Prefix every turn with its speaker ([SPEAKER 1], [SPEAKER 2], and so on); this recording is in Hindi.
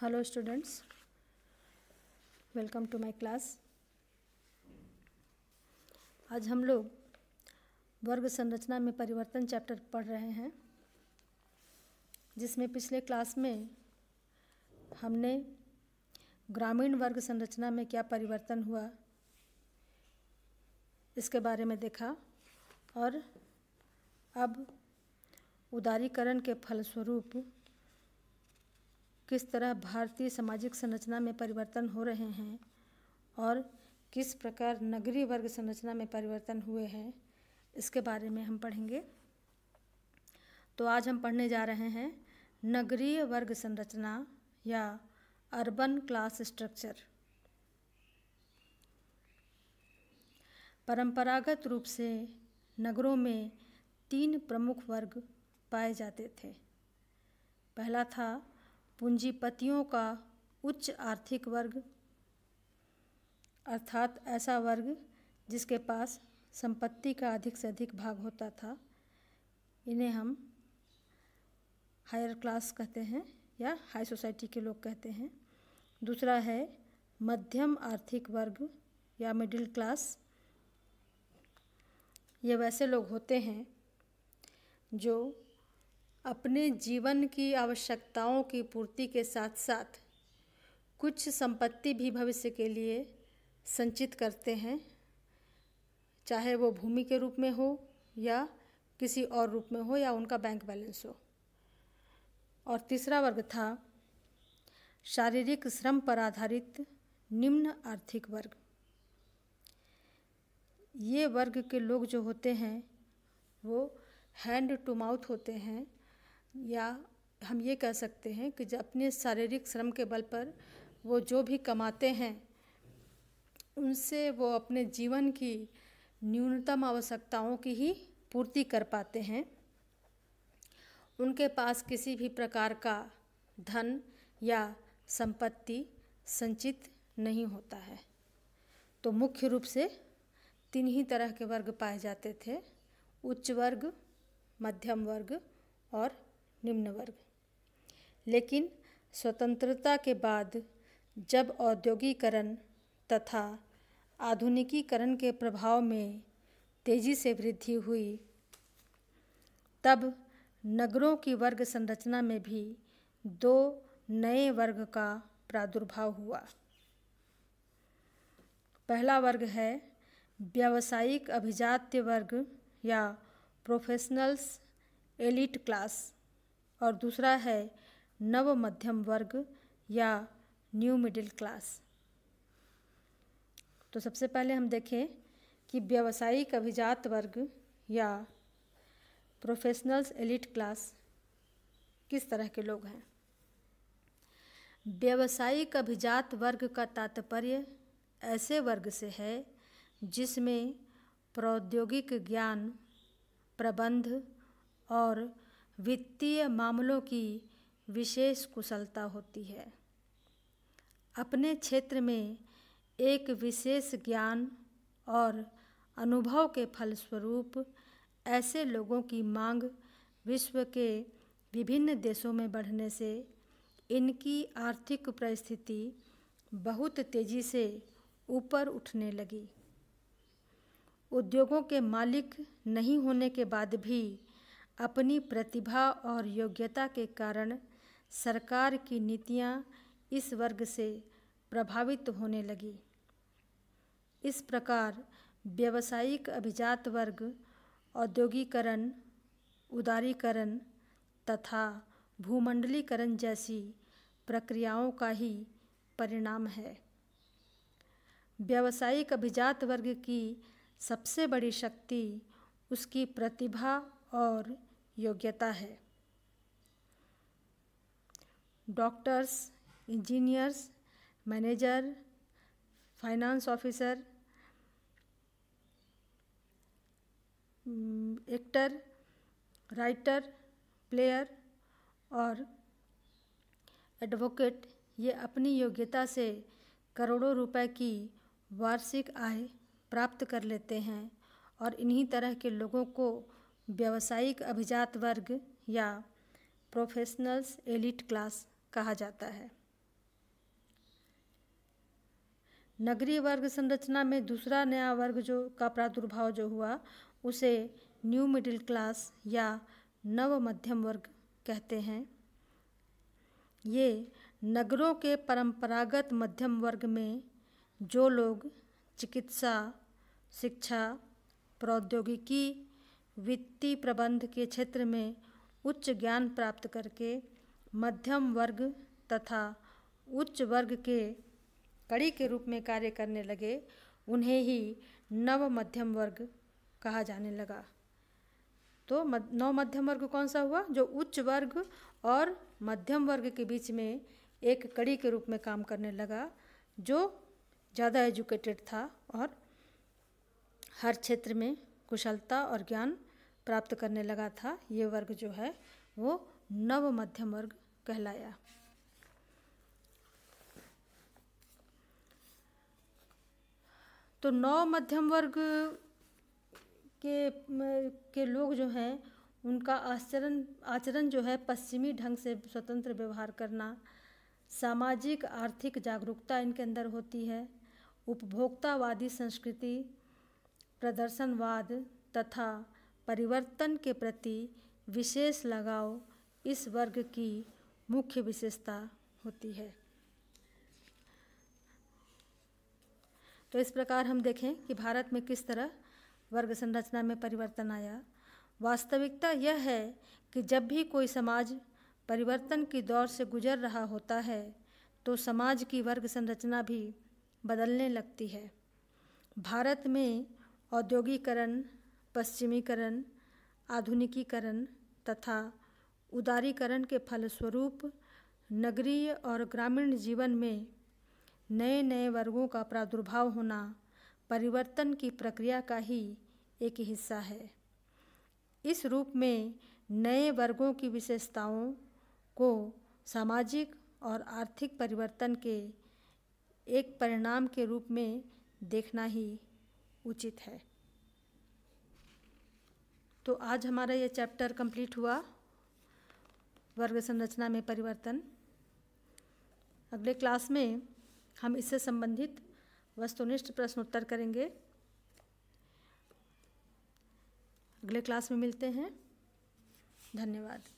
[SPEAKER 1] hello students welcome to my class आज हम लोग वर्ग संरचना में परिवर्तन चैप्टर पढ़ रहे हैं जिसमें पिछले क्लास में हमने ग्रामीण वर्ग संरचना में क्या परिवर्तन हुआ इसके बारे में देखा और अब उदारीकरण के फलस्वरूप किस तरह भारतीय सामाजिक संरचना में परिवर्तन हो रहे हैं और किस प्रकार नगरीय वर्ग संरचना में परिवर्तन हुए हैं इसके बारे में हम पढ़ेंगे तो आज हम पढ़ने जा रहे हैं नगरीय वर्ग संरचना या अर्बन क्लास स्ट्रक्चर परंपरागत रूप से नगरों में तीन प्रमुख वर्ग पाए जाते थे पहला था पूंजीपतियों का उच्च आर्थिक वर्ग अर्थात ऐसा वर्ग जिसके पास संपत्ति का अधिक से अधिक भाग होता था इन्हें हम हायर क्लास कहते हैं या हाई सोसाइटी के लोग कहते हैं दूसरा है मध्यम आर्थिक वर्ग या मिडिल क्लास ये वैसे लोग होते हैं जो अपने जीवन की आवश्यकताओं की पूर्ति के साथ साथ कुछ संपत्ति भी भविष्य के लिए संचित करते हैं चाहे वो भूमि के रूप में हो या किसी और रूप में हो या उनका बैंक बैलेंस हो और तीसरा वर्ग था शारीरिक श्रम पर आधारित निम्न आर्थिक वर्ग ये वर्ग के लोग जो होते हैं वो हैंड टू माउथ होते हैं या हम ये कह सकते हैं कि जब अपने शारीरिक श्रम के बल पर वो जो भी कमाते हैं उनसे वो अपने जीवन की न्यूनतम आवश्यकताओं की ही पूर्ति कर पाते हैं उनके पास किसी भी प्रकार का धन या संपत्ति संचित नहीं होता है तो मुख्य रूप से तीन ही तरह के वर्ग पाए जाते थे उच्च वर्ग मध्यम वर्ग और निम्न वर्ग लेकिन स्वतंत्रता के बाद जब औद्योगिकरण तथा आधुनिकीकरण के प्रभाव में तेजी से वृद्धि हुई तब नगरों की वर्ग संरचना में भी दो नए वर्ग का प्रादुर्भाव हुआ पहला वर्ग है व्यावसायिक अभिजात्य वर्ग या प्रोफेशनल्स एलिट क्लास और दूसरा है नव मध्यम वर्ग या न्यू मिडिल क्लास तो सबसे पहले हम देखें कि व्यावसायिक अभिजात वर्ग या प्रोफेशनल्स एलिट क्लास किस तरह के लोग हैं व्यावसायिक अभिजात वर्ग का तात्पर्य ऐसे वर्ग से है जिसमें प्रौद्योगिक ज्ञान प्रबंध और वित्तीय मामलों की विशेष कुशलता होती है अपने क्षेत्र में एक विशेष ज्ञान और अनुभव के फलस्वरूप ऐसे लोगों की मांग विश्व के विभिन्न देशों में बढ़ने से इनकी आर्थिक परिस्थिति बहुत तेज़ी से ऊपर उठने लगी उद्योगों के मालिक नहीं होने के बाद भी अपनी प्रतिभा और योग्यता के कारण सरकार की नीतियां इस वर्ग से प्रभावित होने लगी इस प्रकार व्यावसायिक अभिजात वर्ग औद्योगिकरण उदारीकरण तथा भूमंडलीकरण जैसी प्रक्रियाओं का ही परिणाम है व्यावसायिक अभिजात वर्ग की सबसे बड़ी शक्ति उसकी प्रतिभा और योग्यता है doctors engineers manager finance officer actor writer player और एडवोकेट ये अपनी योग्यता से करोड़ों रुपए की वार्षिक आय प्राप्त कर लेते हैं और इन्हीं तरह के लोगों को व्यावसायिक अभिजात वर्ग या प्रोफेशनल्स एलिट क्लास कहा जाता है नगरीय वर्ग संरचना में दूसरा नया वर्ग जो का प्रादुर्भाव जो हुआ उसे न्यू मिडिल क्लास या नव मध्यम वर्ग कहते हैं ये नगरों के परंपरागत मध्यम वर्ग में जो लोग चिकित्सा शिक्षा प्रौद्योगिकी वित्तीय प्रबंध के क्षेत्र में उच्च ज्ञान प्राप्त करके मध्यम वर्ग तथा उच्च वर्ग के कड़ी के रूप में कार्य करने लगे उन्हें ही नव मध्यम वर्ग कहा जाने लगा तो नव मध्यम वर्ग कौन सा हुआ जो उच्च वर्ग और मध्यम वर्ग के बीच में एक कड़ी के रूप में काम करने लगा जो ज़्यादा एजुकेटेड था और हर क्षेत्र में कुशलता और ज्ञान प्राप्त करने लगा था ये वर्ग जो है वो नव मध्यम वर्ग कहलाया तो नौ मध्यम वर्ग के के लोग जो हैं उनका आचरण आचरण जो है पश्चिमी ढंग से स्वतंत्र व्यवहार करना सामाजिक आर्थिक जागरूकता इनके अंदर होती है उपभोक्तावादी संस्कृति प्रदर्शनवाद तथा परिवर्तन के प्रति विशेष लगाव इस वर्ग की मुख्य विशेषता होती है तो इस प्रकार हम देखें कि भारत में किस तरह वर्ग संरचना में परिवर्तन आया वास्तविकता यह है कि जब भी कोई समाज परिवर्तन की दौर से गुजर रहा होता है तो समाज की वर्ग संरचना भी बदलने लगती है भारत में औद्योगिकरण पश्चिमीकरण आधुनिकीकरण तथा उदारीकरण के फलस्वरूप नगरीय और ग्रामीण जीवन में नए नए वर्गों का प्रादुर्भाव होना परिवर्तन की प्रक्रिया का ही एक हिस्सा है इस रूप में नए वर्गों की विशेषताओं को सामाजिक और आर्थिक परिवर्तन के एक परिणाम के रूप में देखना ही उचित है तो आज हमारा ये चैप्टर कंप्लीट हुआ वर्ग संरचना में परिवर्तन अगले क्लास में हम इससे संबंधित वस्तुनिष्ठ प्रश्नोत्तर करेंगे अगले क्लास में मिलते हैं धन्यवाद